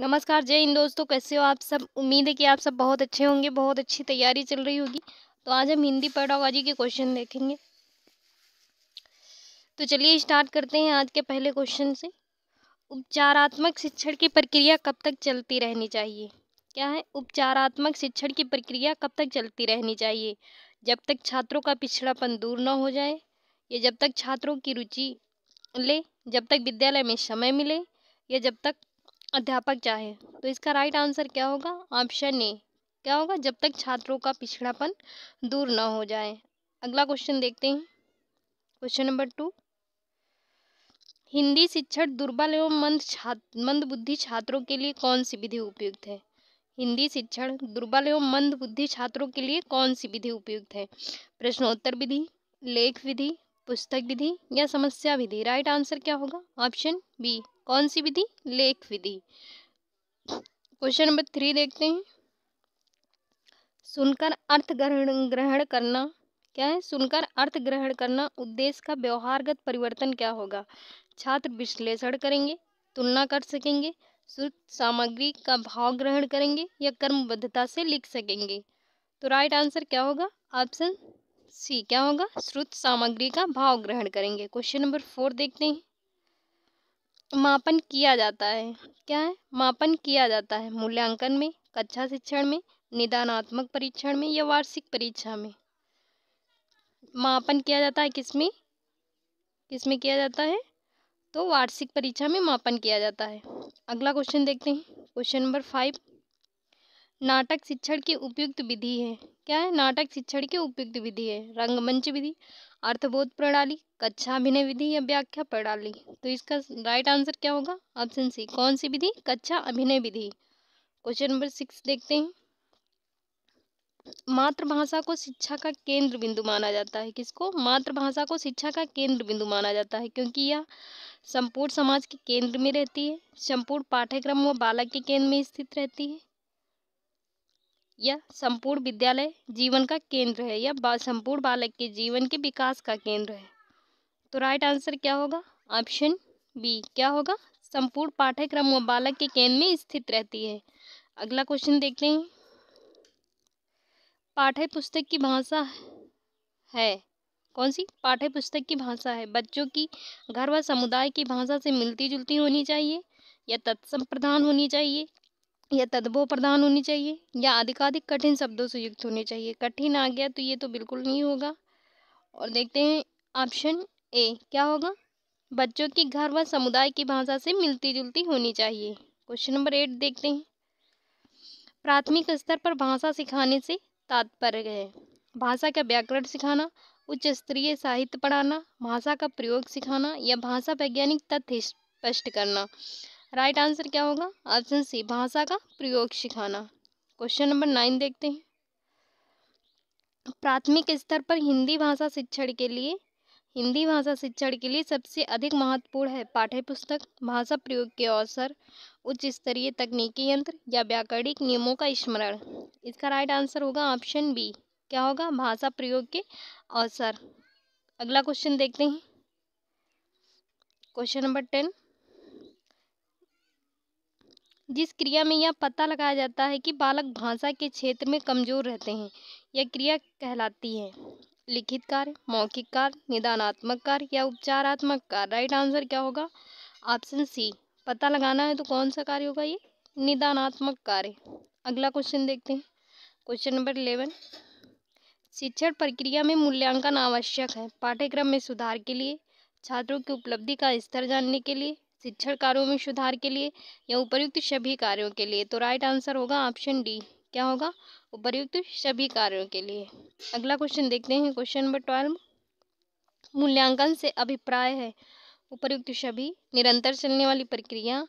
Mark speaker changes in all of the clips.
Speaker 1: नमस्कार जय हिंद दोस्तों कैसे हो आप सब उम्मीद है कि आप सब बहुत अच्छे होंगे बहुत अच्छी तैयारी चल रही होगी तो आज हम हिंदी पैडागॉजी के क्वेश्चन देखेंगे तो चलिए स्टार्ट करते हैं आज के पहले क्वेश्चन से उपचारात्मक शिक्षण की प्रक्रिया कब तक चलती रहनी चाहिए क्या है उपचारात्मक शिक्षण की प्रक्रिया कब तक चलती रहनी चाहिए जब तक छात्रों का पिछड़ापन दूर न हो जाए या जब तक छात्रों की रुचि ले जब तक विद्यालय में समय मिले या जब तक अध्यापक चाहे तो इसका राइट आंसर क्या होगा ऑप्शन ए क्या होगा जब तक छात्रों का पिछड़ापन दूर ना हो जाए अगला क्वेश्चन देखते हैं क्वेश्चन नंबर टू हिंदी शिक्षण दुर्बल एवं मंद छात्र मंद बुद्धि छात्रों के लिए कौन सी विधि उपयुक्त है हिंदी शिक्षण दुर्बल एवं मंद बुद्धि छात्रों के लिए कौन सी विधि उपयुक्त है प्रश्नोत्तर विधि लेख विधि पुस्तक विधि या समस्या विधि राइट आंसर क्या होगा ऑप्शन बी कौन सी विधि लेख विधि क्वेश्चन नंबर थ्री देखते हैं सुनकर अर्थ ग्रहण ग्रहण करना क्या है सुनकर अर्थ ग्रहण करना उद्देश्य का व्यवहारगत परिवर्तन क्या होगा छात्र विश्लेषण करेंगे तुलना कर सकेंगे श्रुत सामग्री का भाव ग्रहण करेंगे या कर्मबद्धता से लिख सकेंगे तो राइट आंसर क्या होगा ऑप्शन सी क्या होगा श्रुत सामग्री का भाव ग्रहण करेंगे क्वेश्चन नंबर फोर देखते हैं मापन किया जाता है क्या है मापन किया जाता है मूल्यांकन में कक्षा शिक्षण में निदानात्मक परीक्षण में या वार्षिक परीक्षा में मापन किया जाता है किसमें किसमें किया जाता है तो वार्षिक परीक्षा में मापन किया जाता है अगला क्वेश्चन देखते हैं क्वेश्चन नंबर फाइव नाटक शिक्षण की उपयुक्त विधि है क्या है नाटक शिक्षण की उपयुक्त विधि है रंगमंच विधि अर्थबोध प्रणाली कच्छा अभिनय विधि या व्याख्या प्रणाली तो इसका राइट आंसर क्या होगा ऑप्शन सी कौन सी विधि कच्छा अभिनय विधि क्वेश्चन नंबर सिक्स देखते हैं मातृभाषा को शिक्षा का केंद्र बिंदु माना जाता है किसको मातृभाषा को शिक्षा का केंद्र बिंदु माना जाता है क्योंकि यह संपूर्ण समाज के केंद्र में रहती है संपूर्ण पाठ्यक्रम व बालक के केंद्र में स्थित रहती है यह संपूर्ण विद्यालय जीवन का केंद्र है यह संपूर्ण बालक के जीवन के विकास का केंद्र है तो राइट आंसर क्या होगा ऑप्शन बी क्या होगा संपूर्ण पाठ्यक्रम व बालक के केंद्र में स्थित रहती है अगला क्वेश्चन देखते हैं पाठ्य पुस्तक की भाषा है कौन सी पाठ्य पुस्तक की भाषा है बच्चों की घर व समुदाय की भाषा से मिलती जुलती होनी चाहिए या तत्सम प्रधान होनी चाहिए या तद्भव प्रधान होनी चाहिए या अधिकाधिक कठिन शब्दों से युक्त होनी चाहिए कठिन आ गया तो ये तो बिल्कुल नहीं होगा और देखते हैं ऑप्शन ए क्या होगा बच्चों की घर व समुदाय की भाषा से मिलती जुलती होनी चाहिए क्वेश्चन नंबर एट देखते हैं प्राथमिक स्तर पर भाषा सिखाने से तात्पर्य है भाषा का व्याकरण सिखाना उच्च स्तरीय साहित्य पढ़ाना भाषा का प्रयोग सिखाना या भाषा वैज्ञानिक तथ्य स्पष्ट करना राइट आंसर क्या होगा ऑप्शन सी भाषा का प्रयोग सिखाना क्वेश्चन नंबर नाइन देखते हैं प्राथमिक स्तर पर हिंदी भाषा शिक्षण के लिए हिंदी भाषा शिक्षण के लिए सबसे अधिक महत्वपूर्ण है पाठ्य पुस्तक भाषा प्रयोग के अवसर उच्च स्तरीय तकनीकी यंत्र या व्याकरणिक नियमों का स्मरण इसका राइट आंसर होगा ऑप्शन बी क्या होगा भाषा प्रयोग के अवसर अगला क्वेश्चन देखते हैं क्वेश्चन नंबर टेन जिस क्रिया में यह पता लगाया जाता है कि बालक भाषा के क्षेत्र में कमजोर रहते हैं यह क्रिया कहलाती है लिखित कार्य मौखिक कार्य निदानात्मक कार्य या उपचारात्मक कार्य राइट आंसर क्या होगा ऑप्शन सी पता लगाना है तो कौन सा कार्य होगा ये निदानात्मक कार्य अगला क्वेश्चन देखते हैं क्वेश्चन नंबर इलेवन शिक्षण प्रक्रिया में मूल्यांकन आवश्यक है पाठ्यक्रम में सुधार के लिए छात्रों की उपलब्धि का स्तर जानने के लिए शिक्षण कार्यों में सुधार के लिए या उपयुक्त सभी कार्यों के लिए तो राइट आंसर होगा ऑप्शन डी क्या होगा उपरयुक्त सभी कार्यों के लिए अगला क्वेश्चन देखते हैं क्वेश्चन नंबर ट्वेल्व मूल्यांकन से अभिप्राय है उपरयुक्त सभी निरंतर चलने वाली प्रक्रिया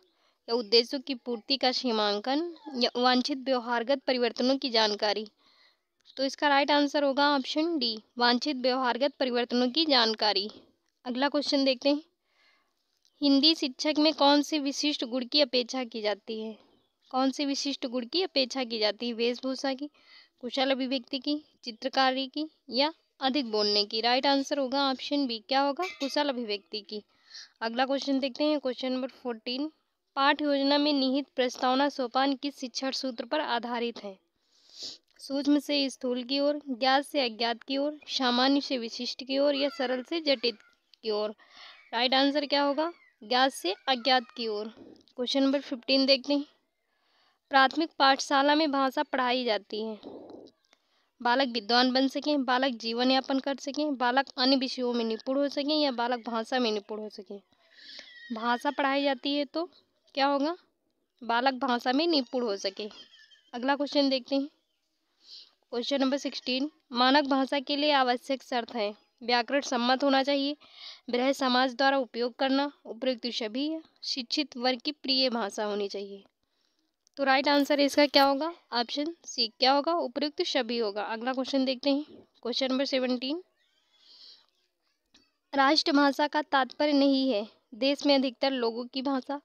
Speaker 1: या उद्देश्यों की पूर्ति का सीमांकन या वांछित व्यवहारगत परिवर्तनों की जानकारी तो इसका राइट आंसर होगा ऑप्शन डी वांछित व्यवहारगत परिवर्तनों की जानकारी अगला क्वेश्चन देखते हैं हिंदी शिक्षक में कौन से विशिष्ट गुण की अपेक्षा की जाती है कौन से विशिष्ट गुण की अपेक्षा की जाती है वेशभूषा की कुशल अभिव्यक्ति की चित्रकारी की या अधिक बोलने की राइट आंसर होगा ऑप्शन बी क्या होगा कुशल अभिव्यक्ति की अगला क्वेश्चन देखते हैं क्वेश्चन नंबर फोर्टीन पाठ योजना में निहित प्रस्तावना सोपान किस शिक्षण सूत्र पर आधारित है सूक्ष्म से स्थूल की ओर ज्ञात से अज्ञात की ओर सामान्य से विशिष्ट की ओर या सरल से जटित की ओर राइट आंसर क्या होगा ज्ञात से अज्ञात की ओर क्वेश्चन नंबर फिफ्टीन देखते हैं प्राथमिक पाठशाला में भाषा पढ़ाई जाती है बालक विद्वान बन सकें बालक जीवन यापन कर सकें बालक अन्य विषयों में निपुण हो सकें या बालक भाषा में निपुण हो सकें भाषा पढ़ाई जाती है तो क्या होगा बालक भाषा में निपुण हो सके अगला क्वेश्चन देखते हैं क्वेश्चन नंबर सिक्सटीन मानक भाषा के लिए आवश्यक शर्त हैं व्याकरण सम्मत होना चाहिए बृह समाज द्वारा उपयोग करना उपयुक्त सभी शिक्षित वर्ग की प्रिय भाषा होनी चाहिए तो राइट आंसर इसका क्या होगा ऑप्शन सी क्या होगा उपयुक्त सभी होगा अगला क्वेश्चन देखते हैं क्वेश्चन नंबर सेवनटीन राष्ट्रभाषा का तात्पर्य नहीं है देश में अधिकतर लोगों की भाषा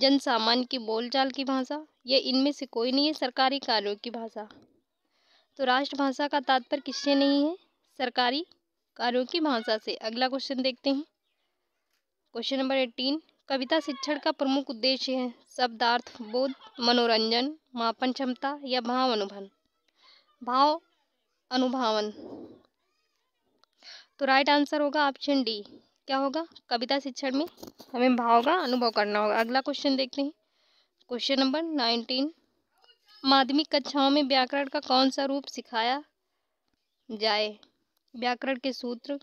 Speaker 1: जन सामान्य की बोलचाल की भाषा या इनमें से कोई नहीं है सरकारी कार्यों की भाषा तो राष्ट्रभाषा का तात्पर्य किससे नहीं है सरकारी कार्यों की भाषा से अगला क्वेश्चन देखते हैं क्वेश्चन नंबर एटीन कविता शिक्षण का प्रमुख उद्देश्य है शब्दार्थ बोध मनोरंजन मापन क्षमता या भाव अनुभव भाव अनुभावन तो राइट आंसर होगा ऑप्शन डी क्या होगा कविता शिक्षण में हमें भाव का अनुभव करना होगा अगला क्वेश्चन देखते हैं क्वेश्चन नंबर नाइनटीन माध्यमिक कक्षाओं में व्याकरण का कौन सा रूप सिखाया जाए व्याकरण के सूत्र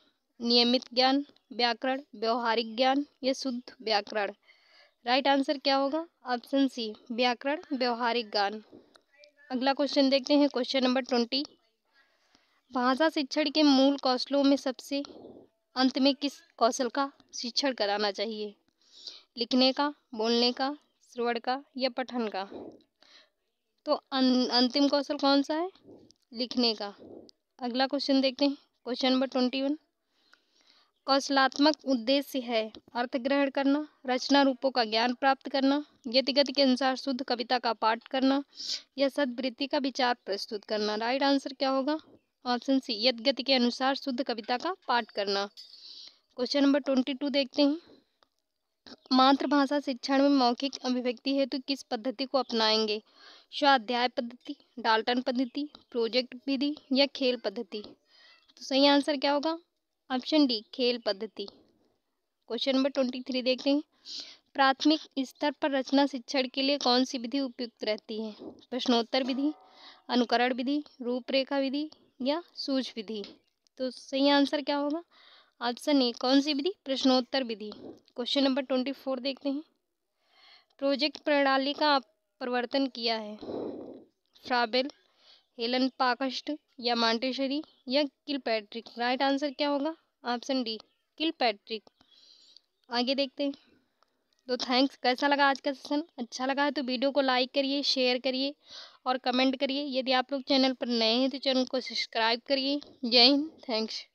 Speaker 1: नियमित ज्ञान व्याकरण व्यवहारिक ज्ञान या शुद्ध व्याकरण राइट आंसर क्या होगा ऑप्शन सी व्याकरण व्यवहारिक ज्ञान अगला क्वेश्चन देखते हैं क्वेश्चन नंबर ट्वेंटी भाषा शिक्षण के मूल कौशलों में सबसे अंत में किस कौशल का शिक्षण कराना चाहिए लिखने का बोलने का श्रवण का या पठन का तो अं, अंतिम कौशल कौन सा है लिखने का अगला क्वेश्चन देखते हैं क्वेश्चन नंबर ट्वेंटी वन कौशलात्मक उद्देश्य है अर्थ ग्रहण करना रचना रूपों का ज्ञान प्राप्त करना यतिगति के अनुसार शुद्ध कविता का पाठ करना या सदवृत्ति का विचार प्रस्तुत करना राइट आंसर क्या होगा ऑप्शन सी यद गति के अनुसार शुद्ध कविता का पाठ करना क्वेश्चन नंबर ट्वेंटी टू देखते हैं मातृभाषा शिक्षण में मौखिक अभिव्यक्ति हेतु किस पद्धति को अपनाएंगे स्वाध्याय पद्धति डाल्टन पद्धति प्रोजेक्ट विधि या खेल पद्धति तो सही आंसर क्या होगा ऑप्शन डी खेल पद्धति क्वेश्चन नंबर ट्वेंटी थ्री देखते हैं प्राथमिक स्तर पर रचना शिक्षण के लिए कौन सी विधि उपयुक्त रहती है प्रश्नोत्तर विधि अनुकरण विधि रूपरेखा विधि या सूझ विधि तो सही आंसर क्या होगा ऑप्शन ए कौन सी विधि प्रश्नोत्तर विधि क्वेश्चन नंबर ट्वेंटी फोर देखते हैं प्रोजेक्ट प्रणाली का परिवर्तन किया है फ्राबेल हेलन पाकष्ट या मांटेशरी या किल पैट्रिक राइट आंसर क्या होगा ऑप्शन डी किल पैट्रिक आगे देखते हैं तो थैंक्स कैसा लगा आज का सेशन अच्छा लगा है तो वीडियो को लाइक करिए शेयर करिए और कमेंट करिए यदि आप लोग चैनल पर नए हैं तो चैनल को सब्सक्राइब करिए जय हिंद थैंक्स